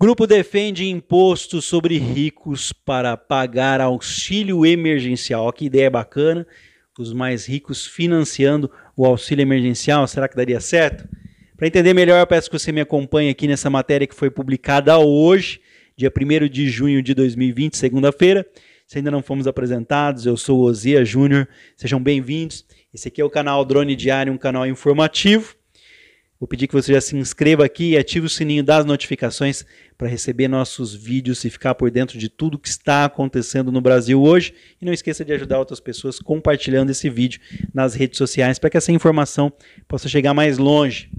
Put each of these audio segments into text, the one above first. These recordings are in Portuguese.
Grupo defende imposto sobre ricos para pagar auxílio emergencial. Ó, que ideia bacana. Os mais ricos financiando o auxílio emergencial. Será que daria certo? Para entender melhor, eu peço que você me acompanhe aqui nessa matéria que foi publicada hoje, dia 1 de junho de 2020, segunda-feira. Se ainda não fomos apresentados, eu sou Ozia Júnior. Sejam bem-vindos. Esse aqui é o canal Drone Diário, um canal informativo. Vou pedir que você já se inscreva aqui e ative o sininho das notificações para receber nossos vídeos e ficar por dentro de tudo que está acontecendo no Brasil hoje. E não esqueça de ajudar outras pessoas compartilhando esse vídeo nas redes sociais para que essa informação possa chegar mais longe.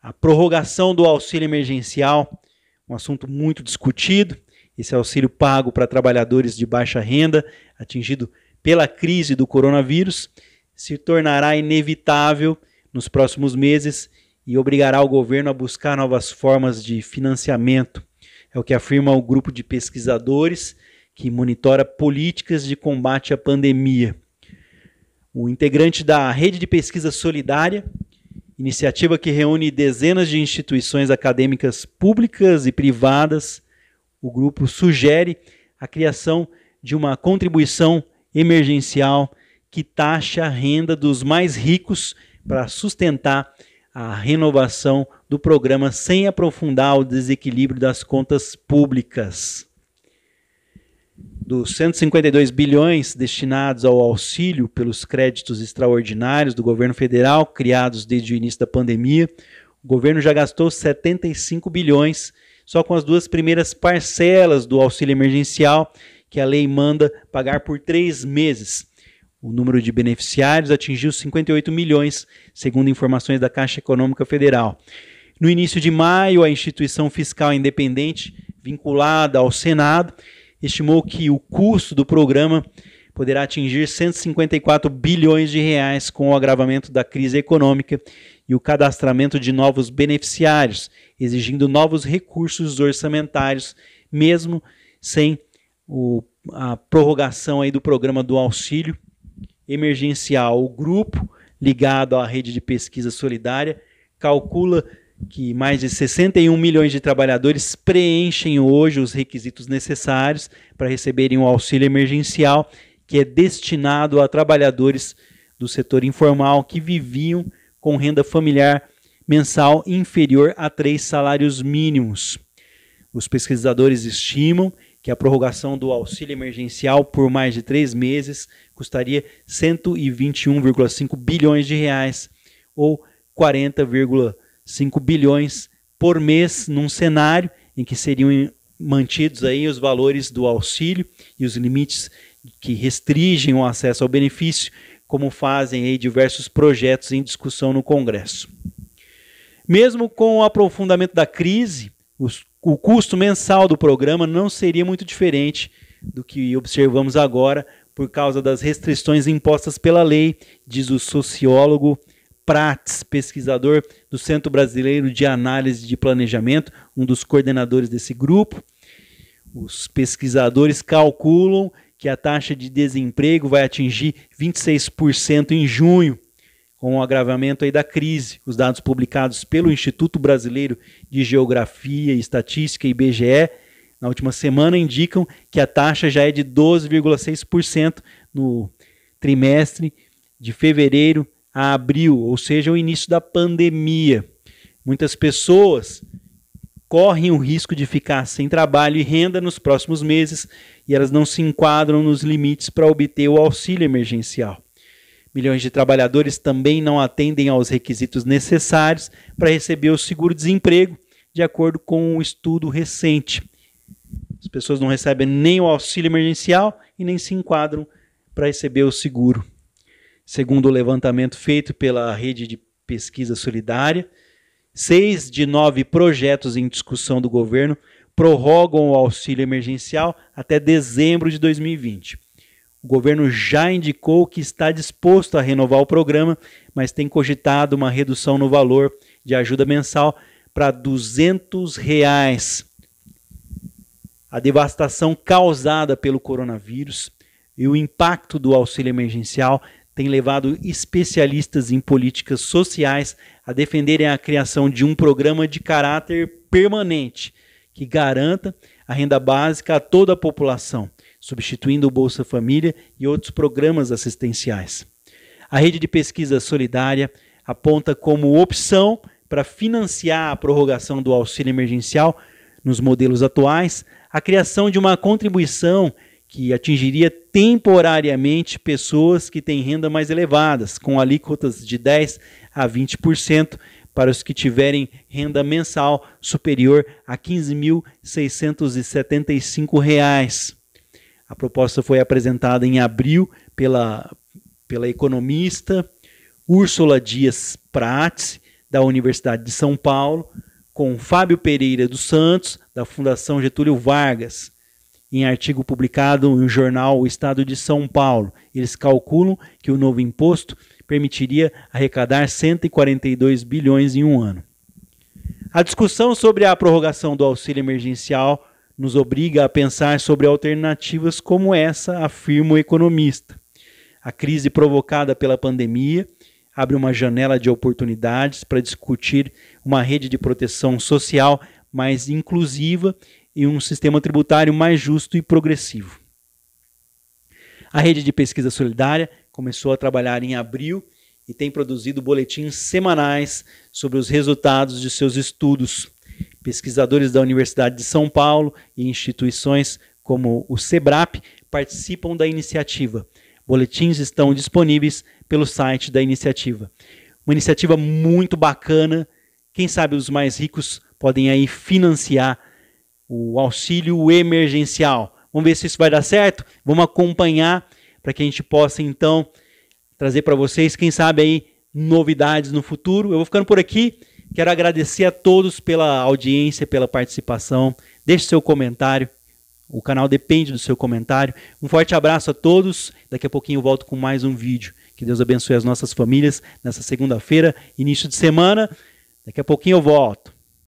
A prorrogação do auxílio emergencial, um assunto muito discutido. Esse auxílio pago para trabalhadores de baixa renda, atingido pela crise do coronavírus, se tornará inevitável nos próximos meses e obrigará o governo a buscar novas formas de financiamento. É o que afirma o grupo de pesquisadores que monitora políticas de combate à pandemia. O integrante da Rede de Pesquisa Solidária, iniciativa que reúne dezenas de instituições acadêmicas públicas e privadas, o grupo sugere a criação de uma contribuição emergencial que taxa a renda dos mais ricos para sustentar a renovação do programa sem aprofundar o desequilíbrio das contas públicas. Dos 152 bilhões destinados ao auxílio pelos créditos extraordinários do governo federal criados desde o início da pandemia, o governo já gastou 75 bilhões só com as duas primeiras parcelas do auxílio emergencial que a lei manda pagar por três meses o número de beneficiários atingiu 58 milhões, segundo informações da Caixa Econômica Federal. No início de maio, a instituição fiscal independente, vinculada ao Senado, estimou que o custo do programa poderá atingir 154 bilhões de reais com o agravamento da crise econômica e o cadastramento de novos beneficiários, exigindo novos recursos orçamentários, mesmo sem o, a prorrogação aí do programa do auxílio emergencial. O grupo, ligado à rede de pesquisa solidária, calcula que mais de 61 milhões de trabalhadores preenchem hoje os requisitos necessários para receberem o auxílio emergencial, que é destinado a trabalhadores do setor informal que viviam com renda familiar mensal inferior a três salários mínimos. Os pesquisadores estimam que a prorrogação do auxílio emergencial por mais de três meses custaria 121,5 bilhões de reais, ou 40,5 bilhões por mês, num cenário em que seriam mantidos aí os valores do auxílio e os limites que restringem o acesso ao benefício, como fazem aí diversos projetos em discussão no Congresso. Mesmo com o aprofundamento da crise, os o custo mensal do programa não seria muito diferente do que observamos agora por causa das restrições impostas pela lei, diz o sociólogo Prates, pesquisador do Centro Brasileiro de Análise de Planejamento, um dos coordenadores desse grupo. Os pesquisadores calculam que a taxa de desemprego vai atingir 26% em junho, com o agravamento aí da crise. Os dados publicados pelo Instituto Brasileiro de Geografia e Estatística, IBGE, na última semana indicam que a taxa já é de 12,6% no trimestre de fevereiro a abril, ou seja, o início da pandemia. Muitas pessoas correm o risco de ficar sem trabalho e renda nos próximos meses e elas não se enquadram nos limites para obter o auxílio emergencial milhões de trabalhadores também não atendem aos requisitos necessários para receber o seguro-desemprego, de acordo com um estudo recente. As pessoas não recebem nem o auxílio emergencial e nem se enquadram para receber o seguro. Segundo o levantamento feito pela rede de pesquisa solidária, seis de nove projetos em discussão do governo prorrogam o auxílio emergencial até dezembro de 2020. O governo já indicou que está disposto a renovar o programa, mas tem cogitado uma redução no valor de ajuda mensal para 200 reais. A devastação causada pelo coronavírus e o impacto do auxílio emergencial tem levado especialistas em políticas sociais a defenderem a criação de um programa de caráter permanente que garanta a renda básica a toda a população substituindo o Bolsa Família e outros programas assistenciais. A rede de pesquisa solidária aponta como opção para financiar a prorrogação do auxílio emergencial nos modelos atuais a criação de uma contribuição que atingiria temporariamente pessoas que têm renda mais elevadas, com alíquotas de 10 a 20% para os que tiverem renda mensal superior a R$ 15.675. A proposta foi apresentada em abril pela, pela economista Úrsula Dias Prates, da Universidade de São Paulo, com Fábio Pereira dos Santos, da Fundação Getúlio Vargas, em artigo publicado no jornal O Estado de São Paulo. Eles calculam que o novo imposto permitiria arrecadar 142 bilhões em um ano. A discussão sobre a prorrogação do auxílio emergencial nos obriga a pensar sobre alternativas como essa, afirma o economista. A crise provocada pela pandemia abre uma janela de oportunidades para discutir uma rede de proteção social mais inclusiva e um sistema tributário mais justo e progressivo. A rede de pesquisa solidária começou a trabalhar em abril e tem produzido boletins semanais sobre os resultados de seus estudos. Pesquisadores da Universidade de São Paulo e instituições como o SEBRAP participam da iniciativa. Boletins estão disponíveis pelo site da iniciativa. Uma iniciativa muito bacana. Quem sabe os mais ricos podem aí financiar o auxílio emergencial. Vamos ver se isso vai dar certo. Vamos acompanhar para que a gente possa então trazer para vocês, quem sabe aí, novidades no futuro. Eu vou ficando por aqui. Quero agradecer a todos pela audiência, pela participação. Deixe seu comentário. O canal depende do seu comentário. Um forte abraço a todos. Daqui a pouquinho eu volto com mais um vídeo. Que Deus abençoe as nossas famílias nessa segunda-feira, início de semana. Daqui a pouquinho eu volto.